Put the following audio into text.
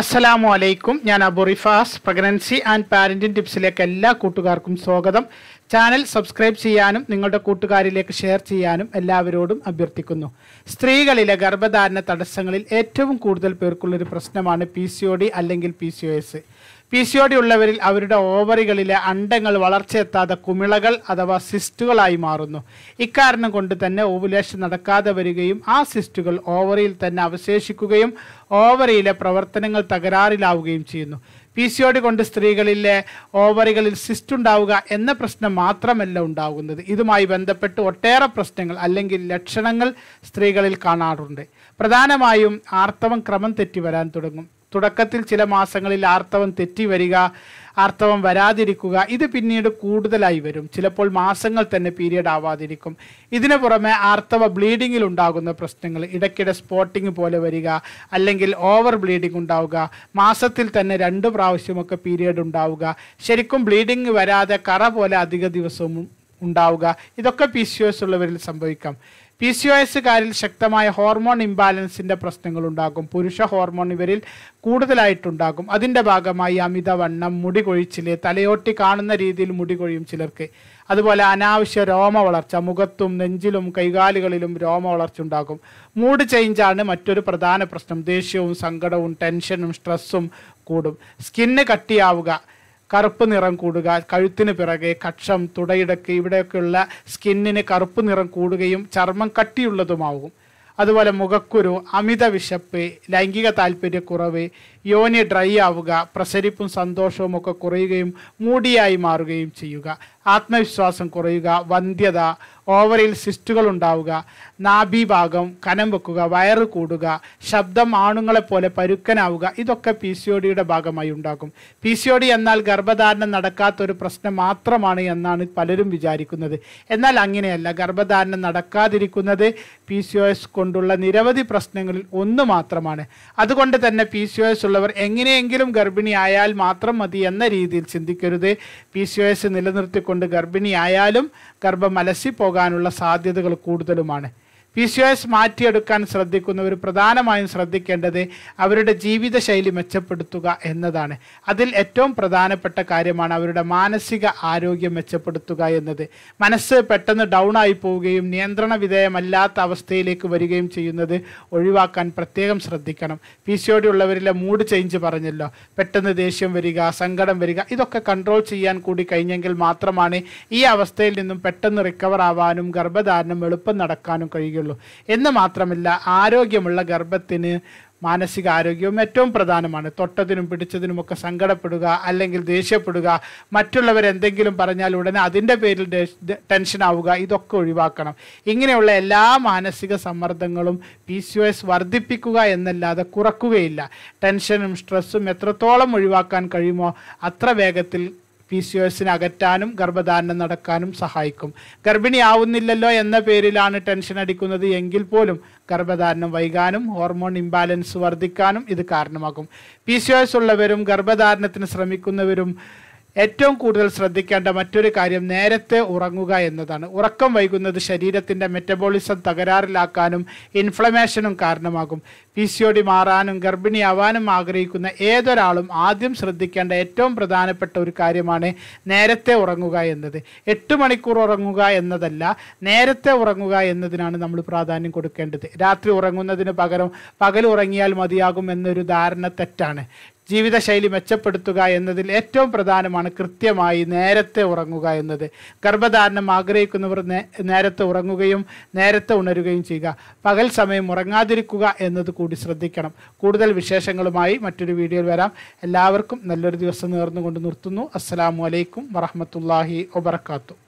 അസ്സലാമു അലൈക്കും ഞാൻ Abu Rifas pregnancy and parenting ടിപ്സിലേക്ക് എല്ലാ കൂട്ടുകാർക്കും സ്വാഗതം ചാനൽ സബ്സ്ക്രൈബ് ചെയ്യാനും നിങ്ങളുടെ കൂട്ടുകാരിലേക്ക് ഷെയർ ചെയ്യാനും എല്ലാവരോടും അഭ്യർത്ഥിക്കുന്നു സ്ത്രീകളിലെ ഗർഭധാരണ തടസ്സങ്ങളിൽ ഏറ്റവും കൂടുതൽ പേർക്കുള്ളൊരു പ്രശ്നമാണ് പി സി ഒ ഡി അല്ലെങ്കിൽ P C O S P C O D ഉള്ളവരിൽ അവരുടെ ഓവറികളിലെ അണ്ടങ്ങൾ വളർച്ചയെത്താതെ കുമിളകൾ അഥവാ സിസ്റ്റുകളായി മാറുന്നു ഇക്കാരണം കൊണ്ട് തന്നെ ഓവുലേഷൻ നടക്കാതെ വരികയും ആ സിസ്റ്റുകൾ ഓവറിയിൽ തന്നെ അവശേഷിക്കുകയും ഓവറിയിലെ പ്രവർത്തനങ്ങൾ തകരാറിലാവുകയും ചെയ്യുന്നു പി സി ഒ ഡി കൊണ്ട് സ്ത്രീകളിലെ ഓവറികളിൽ സിസ്റ്റ് ഉണ്ടാവുക എന്ന പ്രശ്നം മാത്രമല്ല ഉണ്ടാകുന്നത് ഇതുമായി ബന്ധപ്പെട്ട് ഒട്ടേറെ പ്രശ്നങ്ങൾ അല്ലെങ്കിൽ ലക്ഷണങ്ങൾ സ്ത്രീകളിൽ കാണാറുണ്ട് പ്രധാനമായും ആർത്തവം ക്രമം തെറ്റി വരാൻ തുടങ്ങും തുടക്കത്തിൽ ചില മാസങ്ങളിൽ ആർത്തവം തെറ്റി വരിക ആർത്തവം വരാതിരിക്കുക ഇത് പിന്നീട് കൂടുതലായി വരും ചിലപ്പോൾ മാസങ്ങൾ തന്നെ പീരിയഡ് ആവാതിരിക്കും ഇതിനു പുറമെ ആർത്തവ ബ്ലീഡിങ്ങിൽ ഉണ്ടാകുന്ന പ്രശ്നങ്ങൾ ഇടയ്ക്കിടെ സ്പോട്ടിങ് പോലെ വരിക അല്ലെങ്കിൽ ഓവർ ബ്ലീഡിംഗ് ഉണ്ടാവുക മാസത്തിൽ തന്നെ രണ്ട് പ്രാവശ്യമൊക്കെ പീരിയഡ് ഉണ്ടാവുക ശരിക്കും ബ്ലീഡിങ് വരാതെ കറ പോലെ അധിക ദിവസവും ഉണ്ടാവുക ഇതൊക്കെ പി സി ഉള്ളവരിൽ സംഭവിക്കാം പി സി ഒ എസ്സുകാരിൽ ശക്തമായ ഹോർമോൺ ഇംബാലൻസിൻ്റെ ഉണ്ടാകും പുരുഷ ഹോർമോൺ ഇവരിൽ കൂടുതലായിട്ടുണ്ടാകും അതിൻ്റെ ഭാഗമായി അമിതവണ്ണം മുടി കൊഴിച്ചിൽ തലയോട്ടി കാണുന്ന രീതിയിൽ മുടി കൊഴിയും ചിലർക്ക് അതുപോലെ അനാവശ്യ രോമ വളർച്ച മുഖത്തും നെഞ്ചിലും കൈകാലുകളിലും രോമ വളർച്ച ഉണ്ടാകും മൂഡ് ചേഞ്ചാണ് മറ്റൊരു പ്രധാന പ്രശ്നം ദേഷ്യവും സങ്കടവും ടെൻഷനും സ്ട്രെസ്സും കൂടും സ്കിന്ന് കട്ടിയാവുക കറുപ്പ് നിറം കൂടുക കഴുത്തിന് പിറകെ കക്ഷം തുടയിടക്ക് ഇവിടെയൊക്കെയുള്ള സ്കിന്നിന് കറുപ്പ് നിറം കൂടുകയും ചർമ്മം കട്ടിയുള്ളതുമാവും അതുപോലെ മുഖക്കുരു അമിത വിശപ്പ് ലൈംഗിക താല്പര്യക്കുറവ് യോനി ഡ്രൈ ആവുക പ്രസരിപ്പും സന്തോഷവും ഒക്കെ കുറയുകയും മൂടിയായി മാറുകയും ചെയ്യുക ആത്മവിശ്വാസം കുറയുക വന്ധ്യത ഓവറിൽ സിസ്റ്റുകൾ ഉണ്ടാവുക നാഭിഭാഗം കനം വെക്കുക വയറ് കൂടുക ശബ്ദം ആണുങ്ങളെ പോലെ പരുക്കനാവുക ഇതൊക്കെ പി സി ഒ ഡിയുടെ ഭാഗമായി ഉണ്ടാകും പി സി ഒ ഡി എന്നാൽ ഗർഭധാരണം നടക്കാത്തൊരു പ്രശ്നം മാത്രമാണ് എന്നാണ് പലരും വിചാരിക്കുന്നത് എന്നാൽ അങ്ങനെയല്ല ഗർഭധാരണം നടക്കാതിരിക്കുന്നത് പി സി ഒ എസ് കൊണ്ടുള്ള നിരവധി പ്രശ്നങ്ങളിൽ ഒന്ന് മാത്രമാണ് അതുകൊണ്ട് തന്നെ പി സി ഒ എസ് ഉള്ള ഉള്ളവർ എങ്ങനെയെങ്കിലും ഗർഭിണിയായാൽ മാത്രം മതി എന്ന രീതിയിൽ ചിന്തിക്കരുത് പി സി ഒ എസ് നിലനിർത്തിക്കൊണ്ട് ഗർഭിണിയായാലും ഗർഭം അലസി പോകാനുള്ള സാധ്യതകൾ കൂടുതലുമാണ് പി സി എസ് മാറ്റിയെടുക്കാൻ ശ്രദ്ധിക്കുന്നവർ പ്രധാനമായും ശ്രദ്ധിക്കേണ്ടത് അവരുടെ ജീവിതശൈലി മെച്ചപ്പെടുത്തുക എന്നതാണ് അതിൽ ഏറ്റവും പ്രധാനപ്പെട്ട കാര്യമാണ് അവരുടെ മാനസിക ആരോഗ്യം മെച്ചപ്പെടുത്തുക എന്നത് മനസ്സ് പെട്ടെന്ന് ഡൗൺ ആയി പോവുകയും നിയന്ത്രണ വിധേയമല്ലാത്ത അവസ്ഥയിലേക്ക് വരികയും ചെയ്യുന്നത് ഒഴിവാക്കാൻ പ്രത്യേകം ശ്രദ്ധിക്കണം പി സി ഉള്ളവരിലെ മൂഡ് ചേഞ്ച് പറഞ്ഞല്ലോ പെട്ടെന്ന് ദേഷ്യം വരിക സങ്കടം വരിക ഇതൊക്കെ കൺട്രോൾ ചെയ്യാൻ കൂടി കഴിഞ്ഞെങ്കിൽ മാത്രമാണ് ഈ അവസ്ഥയിൽ നിന്നും പെട്ടെന്ന് റിക്കവർ ആവാനും ഗർഭധാരണം എളുപ്പം നടക്കാനും കഴിയുള്ളൂ സാധിക്കുകയുള്ളൂ എന്ന് മാത്രമല്ല ആരോഗ്യമുള്ള ഗർഭത്തിന് മാനസിക ആരോഗ്യവും ഏറ്റവും പ്രധാനമാണ് തൊട്ടതിനും പിടിച്ചതിനുമൊക്കെ സങ്കടപ്പെടുക അല്ലെങ്കിൽ ദേഷ്യപ്പെടുക മറ്റുള്ളവർ എന്തെങ്കിലും പറഞ്ഞാൽ ഉടനെ അതിൻ്റെ പേരിൽ ടെൻഷൻ ആവുക ഇതൊക്കെ ഒഴിവാക്കണം ഇങ്ങനെയുള്ള എല്ലാ മാനസിക സമ്മർദ്ദങ്ങളും പി സി എസ് വർദ്ധിപ്പിക്കുക എന്നല്ലാതെ കുറക്കുകയില്ല ടെൻഷനും സ്ട്രെസ്സും എത്രത്തോളം ഒഴിവാക്കാൻ കഴിയുമോ അത്ര വേഗത്തിൽ പി സി എസിനെ അകറ്റാനും ഗർഭധാരണം നടക്കാനും സഹായിക്കും ഗർഭിണിയാവുന്നില്ലല്ലോ എന്ന പേരിലാണ് ടെൻഷൻ അടിക്കുന്നത് എങ്കിൽ പോലും ഗർഭധാരണം വൈകാനും ഹോർമോൺ ഇംബാലൻസ് വർദ്ധിക്കാനും ഇത് കാരണമാകും പി സി എസ് ഉള്ളവരും ഗർഭധാരണത്തിന് ശ്രമിക്കുന്നവരും ഏറ്റവും കൂടുതൽ ശ്രദ്ധിക്കേണ്ട മറ്റൊരു കാര്യം നേരത്തെ ഉറങ്ങുക എന്നതാണ് ഉറക്കം വൈകുന്നത് ശരീരത്തിൻ്റെ മെറ്റബോളിസം തകരാറിലാക്കാനും ഇൻഫ്ലമേഷനും കാരണമാകും പി സി ഒ ഡി മാറാനും ഗർഭിണിയാവാനും ആഗ്രഹിക്കുന്ന ഏതൊരാളും ആദ്യം ശ്രദ്ധിക്കേണ്ട ഏറ്റവും പ്രധാനപ്പെട്ട ഒരു കാര്യമാണ് നേരത്തെ ഉറങ്ങുക എന്നത് എട്ട് മണിക്കൂർ ഉറങ്ങുക എന്നതല്ല നേരത്തെ ഉറങ്ങുക എന്നതിനാണ് നമ്മൾ പ്രാധാന്യം കൊടുക്കേണ്ടത് രാത്രി ഉറങ്ങുന്നതിന് പകരം പകൽ ഉറങ്ങിയാൽ മതിയാകും എന്നൊരു ധാരണ തെറ്റാണ് ജീവിതശൈലി മെച്ചപ്പെടുത്തുക എന്നതിൽ ഏറ്റവും പ്രധാനമാണ് കൃത്യമായി നേരത്തെ ഉറങ്ങുക എന്നത് ഗർഭധാരണം ആഗ്രഹിക്കുന്നവർ നേരത്തെ ഉറങ്ങുകയും നേരത്തെ ഉണരുകയും ചെയ്യുക പകൽ സമയം ഉറങ്ങാതിരിക്കുക എന്നത് കൂടി ശ്രദ്ധിക്കണം കൂടുതൽ വിശേഷങ്ങളുമായി മറ്റൊരു വീഡിയോയിൽ വരാം എല്ലാവർക്കും നല്ലൊരു ദിവസം നേർന്നുകൊണ്ട് നിർത്തുന്നു അസ്സാം വലൈക്കും വറഹമത്തല്ലാഹി വബർക്കാത്തു